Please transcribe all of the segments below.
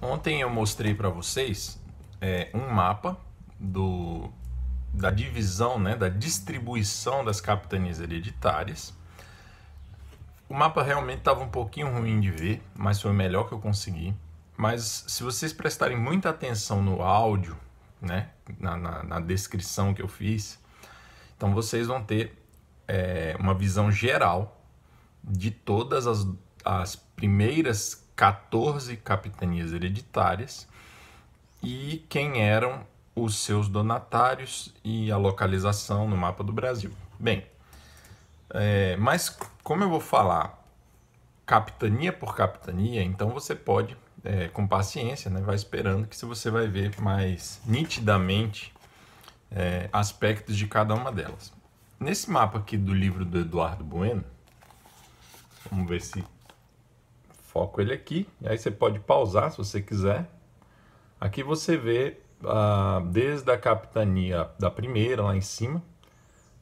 Ontem eu mostrei para vocês é, um mapa do, da divisão, né, da distribuição das capitanias hereditárias. O mapa realmente estava um pouquinho ruim de ver, mas foi o melhor que eu consegui. Mas se vocês prestarem muita atenção no áudio, né, na, na, na descrição que eu fiz, então vocês vão ter é, uma visão geral de todas as, as primeiras 14 capitanias hereditárias e quem eram os seus donatários e a localização no mapa do Brasil. Bem, é, mas como eu vou falar capitania por capitania, então você pode, é, com paciência, né, vai esperando que você vai ver mais nitidamente é, aspectos de cada uma delas. Nesse mapa aqui do livro do Eduardo Bueno, vamos ver se foco ele aqui. E aí você pode pausar se você quiser. Aqui você vê ah, desde a capitania da primeira, lá em cima,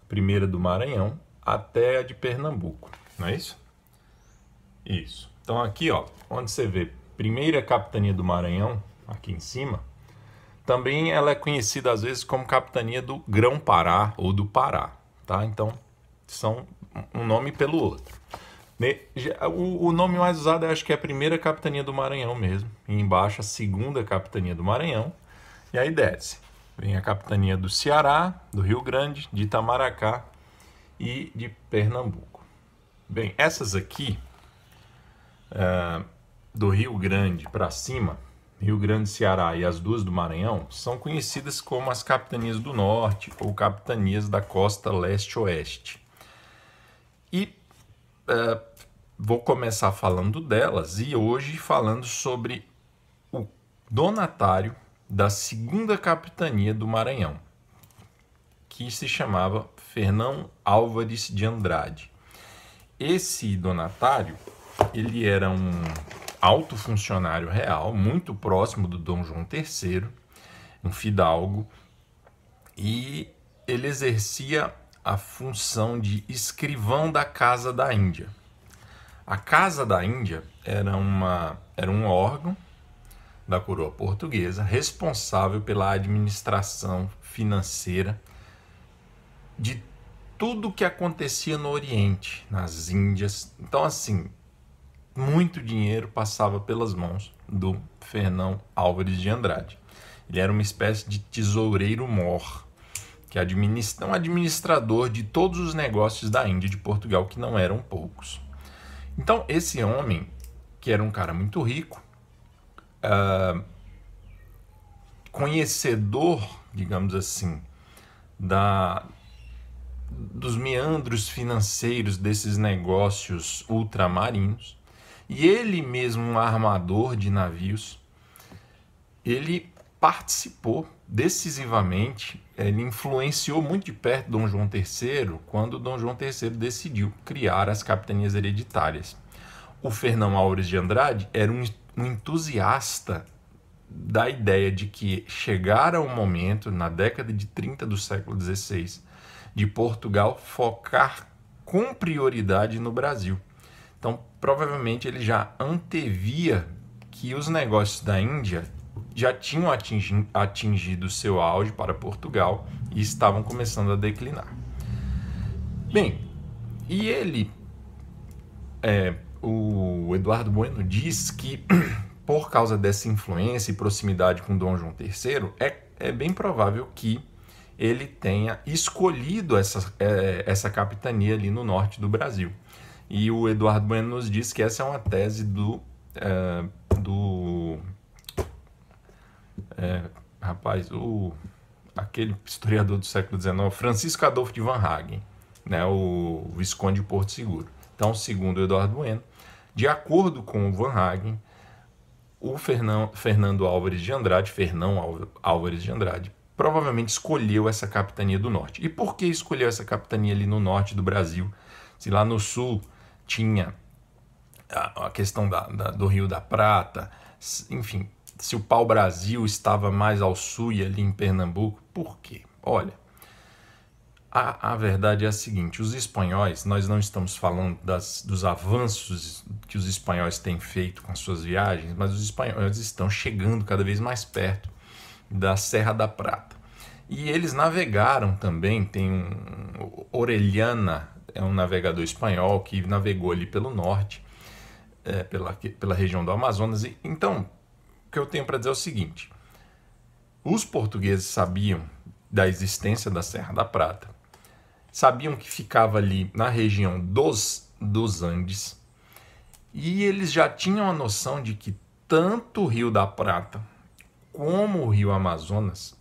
primeira do Maranhão, até a de Pernambuco. Não é isso? Isso. Então aqui, ó, onde você vê primeira capitania do Maranhão, aqui em cima, também ela é conhecida às vezes como capitania do Grão-Pará ou do Pará, tá? Então são um nome pelo outro. O, nome mais usado acho que é a primeira capitania do Maranhão mesmo. E embaixo a segunda capitania do Maranhão. E aí desce. Vem a capitania do Ceará, do Rio Grande, de Itamaracá e de Pernambuco. Bem, essas aqui, uh, do Rio Grande para cima, Rio Grande, Ceará e as duas do Maranhão, são conhecidas como as capitanias do Norte ou capitanias da costa leste-oeste. E vou começar falando delas e hoje falando sobre o donatário da segunda capitania do Maranhão, que se chamava Fernão Álvares de Andrade. Esse donatário, ele era um alto funcionário real, muito próximo do Dom João III, um fidalgo, e ele exercia a função de escrivão da Casa da Índia. A Casa da Índia era, uma, era um órgão da coroa portuguesa responsável pela administração financeira de tudo que acontecia no Oriente, nas Índias. Então, assim, muito dinheiro passava pelas mãos do Fernão Álvares de Andrade. Ele era uma espécie de tesoureiro mor que administra, um administrador de todos os negócios da Índia e de Portugal, que não eram poucos. Então, esse homem, que era um cara muito rico, uh, conhecedor, digamos assim, da, dos meandros financeiros desses negócios ultramarinos, e ele mesmo um armador de navios, ele participou decisivamente, ele influenciou muito de perto Dom João III quando Dom João III decidiu criar as capitanias hereditárias. O Fernão Aures de Andrade era um, entusiasta da ideia de que chegara o momento, na década de 30 do século XVI, de Portugal focar com prioridade no Brasil. Então, provavelmente ele já antevia que os negócios da Índia já tinham atingi atingido seu auge para Portugal e estavam começando a declinar. Bem, e ele, é, o Eduardo Bueno, diz que por causa dessa influência e proximidade com Dom João III, é, é bem provável que ele tenha escolhido essa, é, essa capitania ali no norte do Brasil. E o Eduardo Bueno nos diz que essa é uma tese do, é, do é, rapaz, o, aquele historiador do século XIX, Francisco Adolfo de Van Hagen, né, o Visconde de Porto Seguro. Então, segundo Eduardo Bueno, de acordo com o Van Hagen, o Fernão, Fernando Álvares de Andrade, Fernão Álvares de Andrade, provavelmente escolheu essa capitania do norte. E por que escolheu essa capitania ali no norte do Brasil? Se lá no sul tinha a, a questão da, da, do Rio da Prata, enfim, se o pau-brasil estava mais ao sul e ali em Pernambuco. Por quê? Olha, a, a, verdade é a seguinte: os espanhóis, nós não estamos falando das, dos avanços que os espanhóis têm feito com as suas viagens, mas os espanhóis estão chegando cada vez mais perto da Serra da Prata. E eles navegaram também, tem um, Orellana, é um navegador espanhol que navegou ali pelo norte, é, pela, pela região do Amazonas. E, então, o que eu tenho para dizer é o seguinte: os portugueses sabiam da existência da Serra da Prata, sabiam que ficava ali na região dos, dos Andes, e eles já tinham a noção de que tanto o Rio da Prata como o Rio Amazonas,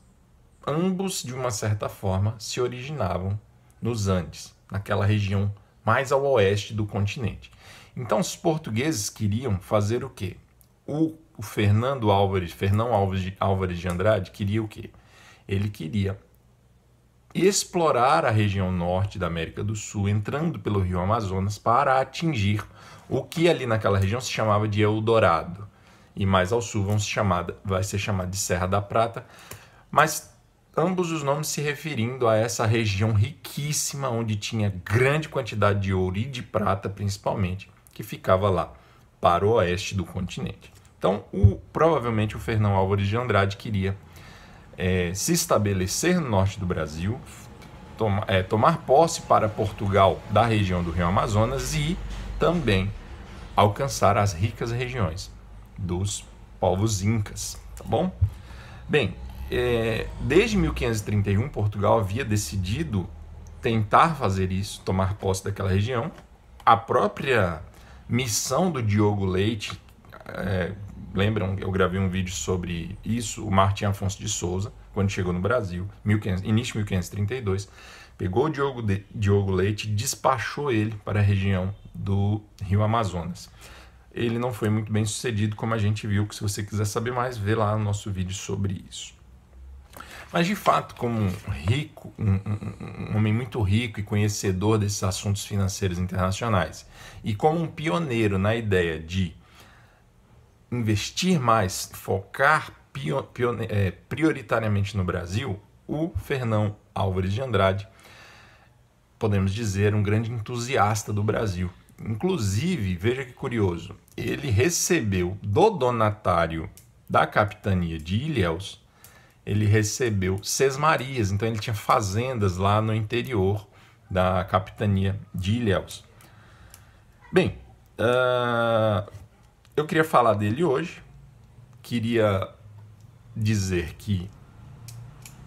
ambos de uma certa forma se originavam nos Andes, naquela região mais ao oeste do continente. Então os portugueses queriam fazer o quê? O o Fernando Álvares, Fernão de, Álvares de Andrade, queria o quê? Ele queria explorar a região norte da América do Sul, entrando pelo rio Amazonas, para atingir o que ali naquela região se chamava de Eldorado. E mais ao sul vão se chamada, vai ser chamado de Serra da Prata, mas ambos os nomes se referindo a essa região riquíssima, onde tinha grande quantidade de ouro e de prata, principalmente, que ficava lá para o oeste do continente. Então, o, provavelmente o Fernão Álvares de Andrade queria é, se estabelecer no norte do Brasil, tom, é, tomar posse para Portugal da região do Rio Amazonas e também alcançar as ricas regiões dos povos incas, tá bom? Bem, é, desde 1531 Portugal havia decidido tentar fazer isso, tomar posse daquela região. A própria missão do Diogo Leite, é, lembram, eu gravei um vídeo sobre isso, o Martim Afonso de Souza, quando chegou no Brasil, 1500, início de 1532, pegou o Diogo, de, Diogo Leite e despachou ele para a região do Rio Amazonas. Ele não foi muito bem sucedido, como a gente viu, que se você quiser saber mais, vê lá o nosso vídeo sobre isso. Mas de fato, como um rico, um, um, um, homem muito rico e conhecedor desses assuntos financeiros internacionais, e como um pioneiro na ideia de investir mais, focar é, prioritariamente no Brasil, o Fernão Álvares de Andrade, podemos dizer, um grande entusiasta do Brasil. Inclusive, veja que curioso, ele recebeu do donatário da capitania de Ilhéus, ele recebeu sesmarias, então ele tinha fazendas lá no interior da capitania de Ilhéus. Bem, uh, eu queria falar dele hoje. Queria dizer que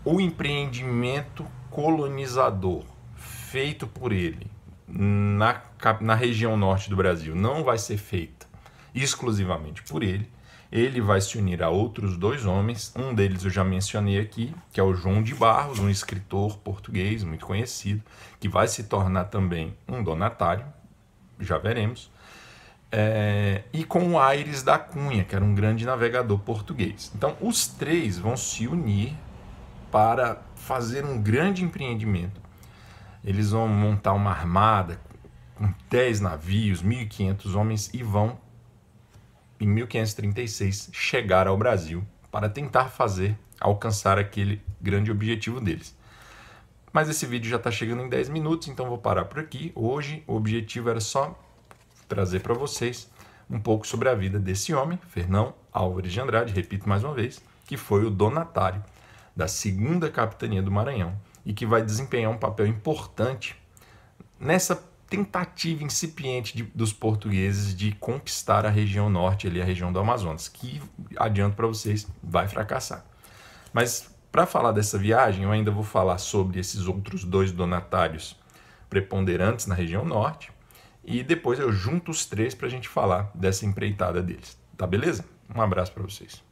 o empreendimento colonizador feito por ele na, na região norte do Brasil não vai ser feito exclusivamente por ele. Ele vai se unir a outros dois homens. Um deles eu já mencionei aqui, que é o João de Barros, um escritor português muito conhecido, que vai se tornar também um donatário. Já veremos é, e com Aires da Cunha, que era um grande navegador português. Então, os três vão se unir para fazer um grande empreendimento. Eles vão montar uma armada com 10 navios, 1.500 homens e vão, em 1536, chegar ao Brasil para tentar fazer, alcançar aquele grande objetivo deles. Mas esse vídeo já está chegando em 10 minutos, então vou parar por aqui. Hoje o objetivo era só trazer para vocês um pouco sobre a vida desse homem, Fernão Álvares de Andrade, repito mais uma vez, que foi o donatário da segunda capitania do Maranhão e que vai desempenhar um papel importante nessa tentativa incipiente de, dos portugueses de conquistar a região norte, ali a região do Amazonas, que adianto para vocês, vai fracassar. Mas para falar dessa viagem, eu ainda vou falar sobre esses outros dois donatários preponderantes na região norte e depois eu junto os três para a gente falar dessa empreitada deles. Tá beleza? Um abraço para vocês.